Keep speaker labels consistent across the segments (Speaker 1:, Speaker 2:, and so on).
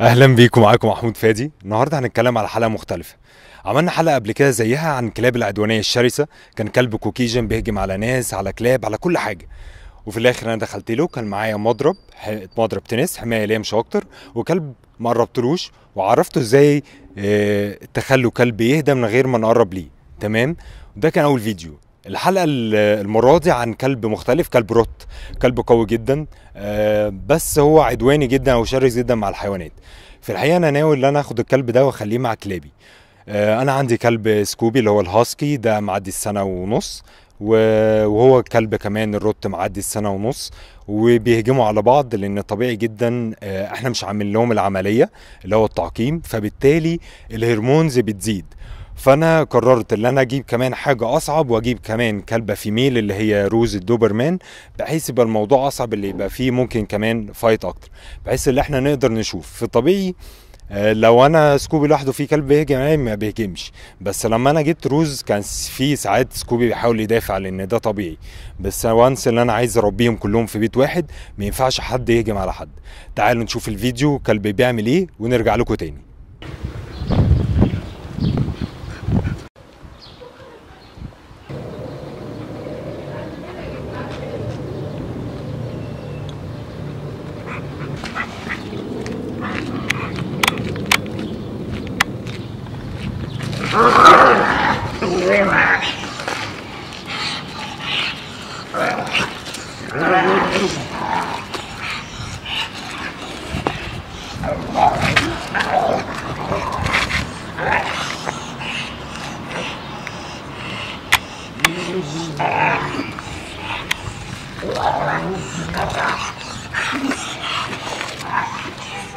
Speaker 1: اهلا بيكم معاكم محمود فادي النهارده هنتكلم على حلقه مختلفه عملنا حلقه قبل كده زيها عن الكلاب العدوانيه الشرسه كان كلب كوكيجن بيهجم على ناس على كلاب على كل حاجه وفي الاخر انا دخلت له كان معايا مضرب مضرب تنس حمايه ليا مش اكتر وكلب ما قربتلوش وعرفته ازاي آه، تخلوا كلب يهدى من غير ما نقرب ليه تمام ده كان اول فيديو الحلقه المره دي عن كلب مختلف كلب روت كلب قوي جدا آه، بس هو عدواني جدا او شرس جدا مع الحيوانات في الحقيقه انا ناوي ان انا اخد الكلب ده واخليه مع كلابي آه، انا عندي كلب سكوبي اللي هو الهاسكي ده معدي السنه ونص وهو كلب كمان الروت معدي السنة ونص وبيهجموا على بعض لأن طبيعي جدا آه، احنا مش عاملين لهم العملية اللي هو التعقيم فبالتالي الهرمونز بتزيد فانا قررت ان انا اجيب كمان حاجه اصعب واجيب كمان كلبه فيميل اللي هي روز الدوبرمان بحيث يبقى الموضوع اصعب اللي يبقى فيه ممكن كمان فايت اكتر بحيث ان احنا نقدر نشوف في الطبيعي آه، لو انا سكوبي لوحده في كلب بيهجم ما بيهجمش بس لما انا جبت روز كان في ساعات سكوبي بيحاول يدافع لان ده طبيعي بس وانس اللي انا عايز اربيهم كلهم في بيت واحد ما ينفعش حد يهجم على حد تعالوا نشوف الفيديو كلب بيعمل ايه ونرجع لكم تاني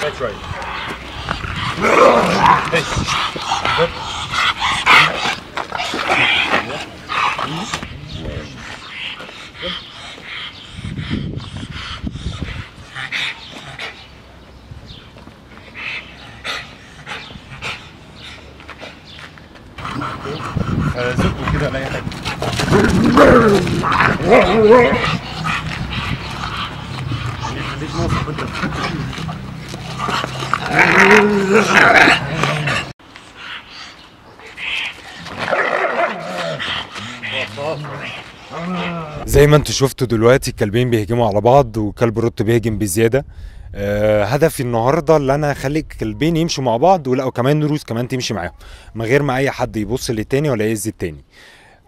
Speaker 1: That's right. Hey. زبده كده ولا اي زي ما انتوا شفتوا دلوقتي الكلبين بيهجموا على بعض وكلب روت بيهجم بزياده آه، هدفي النهارده ان انا اخلي الكلبين يمشوا مع بعض ولقوا كمان روس كمان تمشي معاهم من غير ما اي حد يبص للتاني ولا يأذي التاني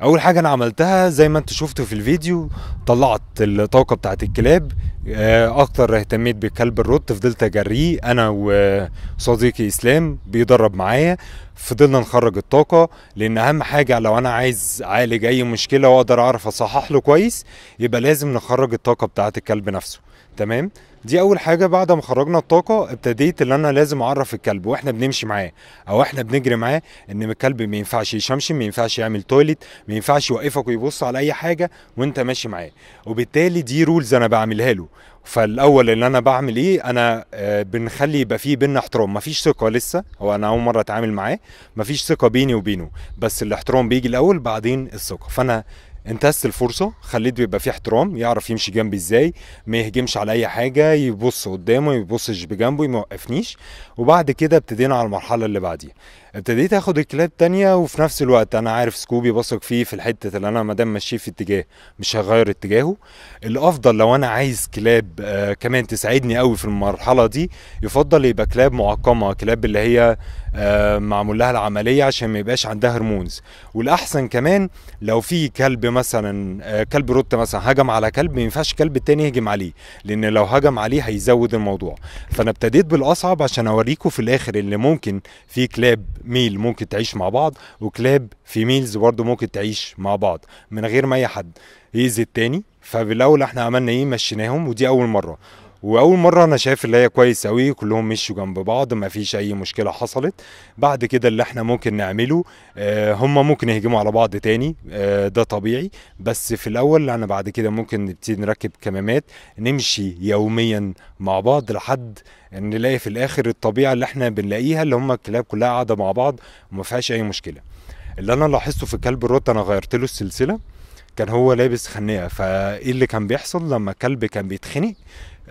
Speaker 1: اول حاجه انا عملتها زي ما انتوا شفتوا في الفيديو طلعت الطاقه بتاعت الكلاب آه، اكتر اهتميت بكلب الروت فضلت اجريه انا وصديقي اسلام بيدرب معايا فضلنا نخرج الطاقه لان اهم حاجه لو انا عايز اعالج اي مشكله واقدر اعرف اصحح له كويس يبقى لازم نخرج الطاقه بتاعت الكلب نفسه تمام دي اول حاجه بعد ما خرجنا الطاقه ابتديت ان انا لازم اعرف الكلب واحنا بنمشي معاه او احنا بنجري معاه ان الكلب ما ينفعش يشمشم ما ينفعش يعمل تويلت ما ينفعش يوقفك ويبص على اي حاجه وانت ماشي معاه وبالتالي دي رولز انا بعملها له فالاول اللي انا بعمل ايه انا آه بنخلي يبقى فيه بينا احترام مفيش ثقه لسه هو انا اول مره اتعامل معاه مفيش ثقه بيني وبينه بس الاحترام بيجي الاول بعدين الثقه فانا انتهزت الفرصه خليته يبقى فيه احترام يعرف يمشي جنبي ازاي ما يهجمش على اي حاجه يبص قدامه ما يبصش بجنبه ما يوقفنيش وبعد كده ابتدينا على المرحله اللي بعديها ابتديت اخد الكلاب تانية وفي نفس الوقت انا عارف سكوبي بثق فيه في الحته اللي انا ما دام في اتجاه مش هغير اتجاهه الافضل لو انا عايز كلاب آه كمان تساعدني قوي في المرحله دي يفضل يبقى كلاب معقمه كلاب اللي هي آه معمول لها العمليه عشان ما يبقاش عندها هرمونز والاحسن كمان لو في كلب مثلا آه، كلب رد مثلا هجم على كلب ما ينفعش كلب التاني يهجم عليه لان لو هجم عليه هيزود الموضوع فانا ابتديت بالاصعب عشان اوريكم في الاخر اللي ممكن في كلاب ميل ممكن تعيش مع بعض وكلاب فيميلز برضه ممكن تعيش مع بعض من غير ما اي حد يأذي التاني فبالاول احنا عملنا ايه مشيناهم ودي اول مره واول مره انا شايف اللي هي كويس قوي كلهم مشوا جنب بعض ما فيش اي مشكله حصلت بعد كده اللي احنا ممكن نعمله آه، هم ممكن يهجموا على بعض تاني آه، ده طبيعي بس في الاول انا بعد كده ممكن نبتدي نركب كمامات نمشي يوميا مع بعض لحد نلاقي في الاخر الطبيعه اللي احنا بنلاقيها اللي هم الكلاب كلها قاعده مع بعض وما فيهاش اي مشكله اللي انا لاحظته في الكلب الروت انا غيرت له السلسله كان هو لابس خنيه فايه اللي كان بيحصل لما الكلب كان بيتخنق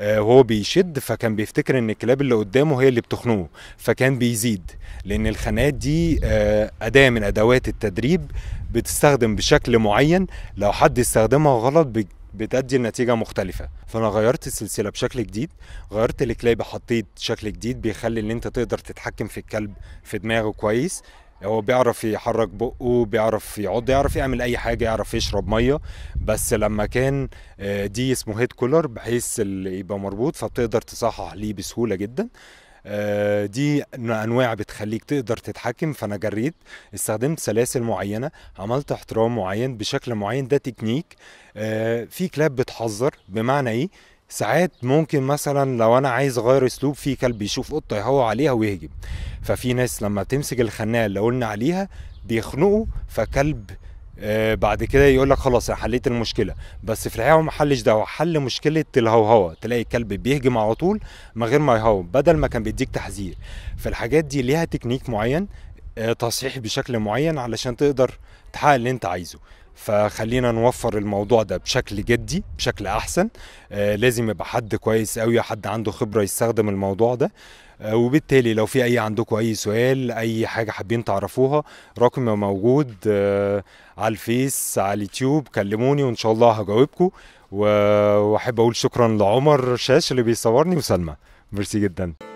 Speaker 1: وهو آه، بيشد فكان بيفتكر ان الكلاب اللي قدامه هي اللي بتخنقه فكان بيزيد لان الخناقات دي آه، اداه من ادوات التدريب بتستخدم بشكل معين لو حد استخدمها غلط بتدي لنتيجة مختلفة فأنا غيرت السلسلة بشكل جديد غيرت الكلاب حطيت شكل جديد بيخلي إن أنت تقدر تتحكم في الكلب في دماغه كويس هو بيعرف يحرك بقه بيعرف يقعد يعرف يعمل اي حاجه يعرف يشرب ميه بس لما كان آه، دي اسمه هيد كولر بحيث اللي يبقى مربوط فبتقدر تصحح ليه بسهوله جدا آه، دي انواع بتخليك تقدر تتحكم فانا جريت استخدمت سلاسل معينه عملت احترام معين بشكل معين ده تكنيك آه، في كلاب بتحذر بمعنى ايه ساعات ممكن مثلا لو انا عايز اغير اسلوب في كلب يشوف قطه يهوى عليها ويهجم ففي ناس لما تمسك الخناقه اللي قلنا عليها بيخنقوا فكلب آه، بعد كده يقول لك خلاص انا حليت المشكله بس في الحقيقه هو ما حلش ده هو حل مشكله الهوهوه تلاقي الكلب بيهجم على طول من غير ما يهوى بدل ما كان بيديك تحذير فالحاجات دي ليها تكنيك معين آه، تصحيح بشكل معين علشان تقدر تحقق اللي انت عايزه فخلينا نوفر الموضوع ده بشكل جدي بشكل احسن آه، لازم يبقى حد كويس قوي حد عنده خبره يستخدم الموضوع ده آه، وبالتالي لو في اي عندكم اي سؤال اي حاجه حابين تعرفوها رقمي موجود آه، على الفيس على اليوتيوب كلموني وان شاء الله هجاوبكم واحب اقول شكرا لعمر شاش اللي بيصورني وسلمى ميرسي جدا